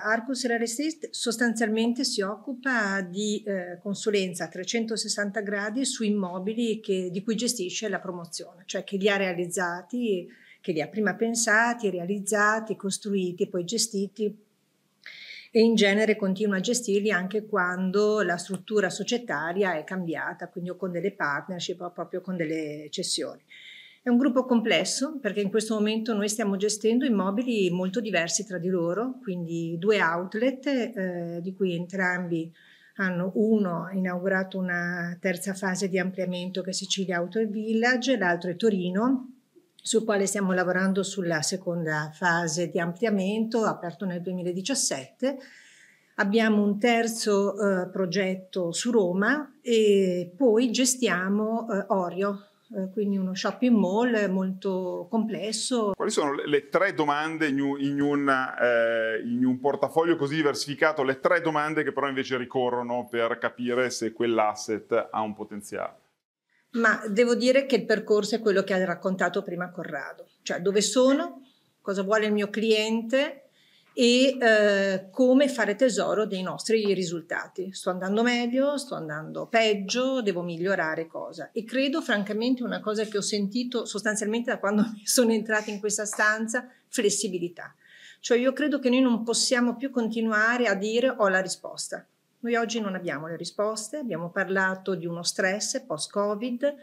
Arcus Real Estate sostanzialmente si occupa di eh, consulenza a 360 gradi su immobili che, di cui gestisce la promozione, cioè che li ha realizzati, che li ha prima pensati, realizzati, costruiti, poi gestiti e in genere continua a gestirli anche quando la struttura societaria è cambiata, quindi o con delle partnership o proprio con delle cessioni. È un gruppo complesso perché in questo momento noi stiamo gestendo immobili molto diversi tra di loro, quindi due outlet eh, di cui entrambi hanno uno inaugurato una terza fase di ampliamento che è Sicilia Auto e Village, l'altro è Torino sul quale stiamo lavorando sulla seconda fase di ampliamento aperto nel 2017 Abbiamo un terzo eh, progetto su Roma e poi gestiamo eh, Orio, eh, quindi uno shopping mall molto complesso. Quali sono le tre domande in un, in, una, eh, in un, portafoglio così diversificato, le tre domande che però invece ricorrono per capire se quell'asset ha un potenziale? Ma devo dire che il percorso è quello che ha raccontato prima Corrado, cioè dove sono, cosa vuole il mio cliente, e eh, come fare tesoro dei nostri risultati. Sto andando meglio, sto andando peggio, devo migliorare cosa. E credo francamente una cosa che ho sentito sostanzialmente da quando sono entrata in questa stanza, flessibilità. Cioè io credo che noi non possiamo più continuare a dire ho la risposta. Noi oggi non abbiamo le risposte, abbiamo parlato di uno stress post-Covid,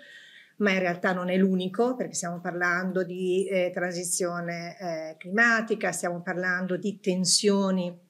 ma in realtà non è l'unico perché stiamo parlando di eh, transizione eh, climatica, stiamo parlando di tensioni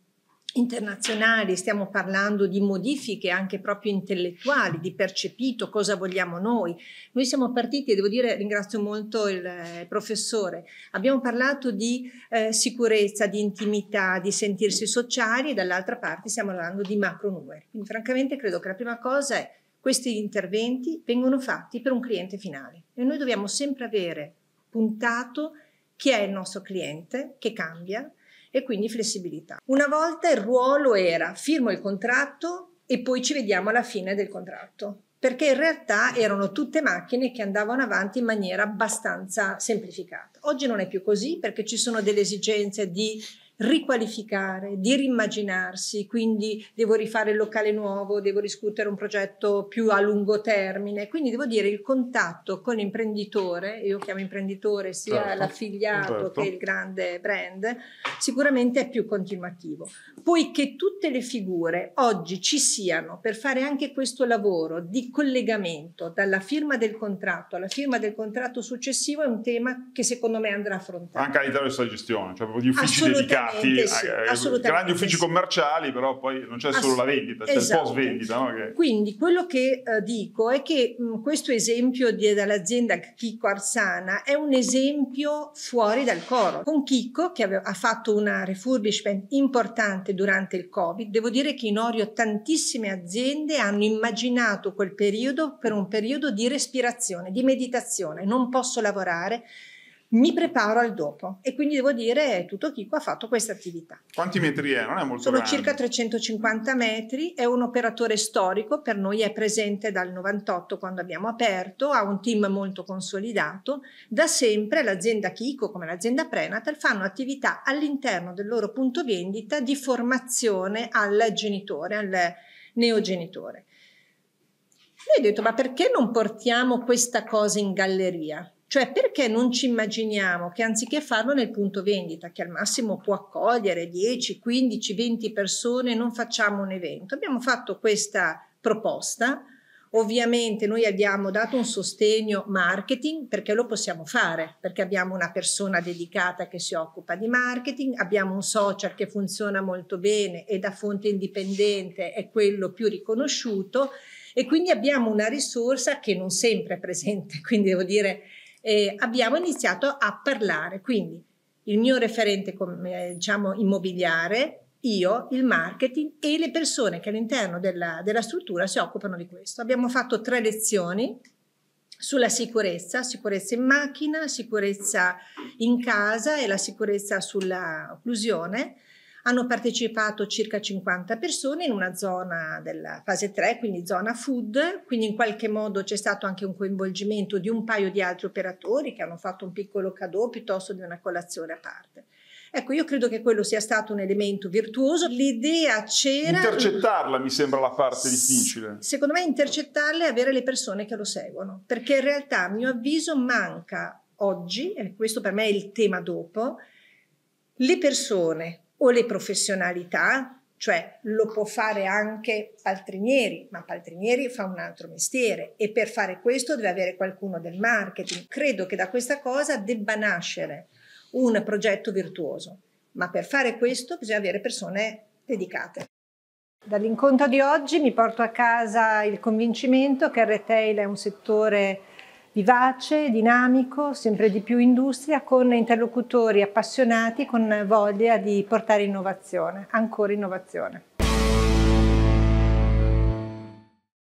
internazionali, stiamo parlando di modifiche anche proprio intellettuali, di percepito, cosa vogliamo noi. Noi siamo partiti, e devo dire, ringrazio molto il eh, professore, abbiamo parlato di eh, sicurezza, di intimità, di sentirsi sociali e dall'altra parte stiamo parlando di macro numeri. Quindi francamente credo che la prima cosa è questi interventi vengono fatti per un cliente finale e noi dobbiamo sempre avere puntato chi è il nostro cliente, che cambia e quindi flessibilità. Una volta il ruolo era firmo il contratto e poi ci vediamo alla fine del contratto, perché in realtà erano tutte macchine che andavano avanti in maniera abbastanza semplificata. Oggi non è più così perché ci sono delle esigenze di riqualificare, di rimmaginarsi, quindi devo rifare il locale nuovo, devo discutere un progetto più a lungo termine, quindi devo dire il contatto con l'imprenditore, io chiamo imprenditore sia certo, l'affiliato certo. che il grande brand, sicuramente è più continuativo. Poiché tutte le figure oggi ci siano per fare anche questo lavoro di collegamento dalla firma del contratto alla firma del contratto successivo è un tema che secondo me andrà affrontato. Anche all'interno della gestione, cioè proprio gli uffici dedicati mercati, sì, eh, grandi uffici sì. commerciali, però poi non c'è solo la vendita, c'è esatto. il post vendita. No? Che... Quindi quello che eh, dico è che mh, mm, questo esempio di, dell'azienda Chicco Arsana è un esempio fuori dal coro. Con Chicco, che aveva, ha fatto una refurbishment importante durante il Covid, devo dire che in Orio tantissime aziende hanno immaginato quel periodo per un periodo di respirazione, di meditazione, non posso lavorare mi preparo al dopo e quindi devo dire tutto Chico ha fatto questa attività. Quanti metri è? Non è molto Sono grande. circa 350 metri, è un operatore storico, per noi è presente dal 98 quando abbiamo aperto, ha un team molto consolidato, da sempre l'azienda Chico come l'azienda Prenatal fanno attività all'interno del loro punto vendita di formazione al genitore, al neogenitore. Noi ho detto ma perché non portiamo questa cosa in galleria? Cioè perché non ci immaginiamo che anziché farlo nel punto vendita, che al massimo può accogliere 10, 15, 20 persone, non facciamo un evento? Abbiamo fatto questa proposta. Ovviamente noi abbiamo dato un sostegno marketing perché lo possiamo fare, perché abbiamo una persona dedicata che si occupa di marketing, abbiamo un social che funziona molto bene e da fonte indipendente è quello più riconosciuto e quindi abbiamo una risorsa che non sempre è presente, quindi devo dire eh, abbiamo iniziato a parlare. Quindi il mio referente diciamo, immobiliare, io, il marketing e le persone che all'interno della, della struttura si occupano di questo. Abbiamo fatto tre lezioni sulla sicurezza, sicurezza in macchina, sicurezza in casa e la sicurezza sulla occlusione hanno partecipato circa 50 persone in una zona della fase 3, quindi zona food, quindi in qualche modo c'è stato anche un coinvolgimento di un paio di altri operatori che hanno fatto un piccolo cadeau piuttosto di una colazione a parte. Ecco, io credo che quello sia stato un elemento virtuoso. L'idea c'era. Intercettarla mi sembra la parte difficile. Secondo me, intercettarla e avere le persone che lo seguono, perché in realtà, a mio avviso, manca oggi, e questo per me è il tema dopo, le persone o le professionalità, cioè lo può fare anche Paltrinieri, ma Paltrinieri fa un altro mestiere e per fare questo deve avere qualcuno del marketing. Credo che da questa cosa debba nascere un progetto virtuoso, ma per fare questo bisogna avere persone dedicate. Dall'incontro di oggi mi porto a casa il convincimento che il retail è un settore vivace, dinamico, sempre di più industria, con interlocutori appassionati, con voglia di portare innovazione, ancora innovazione.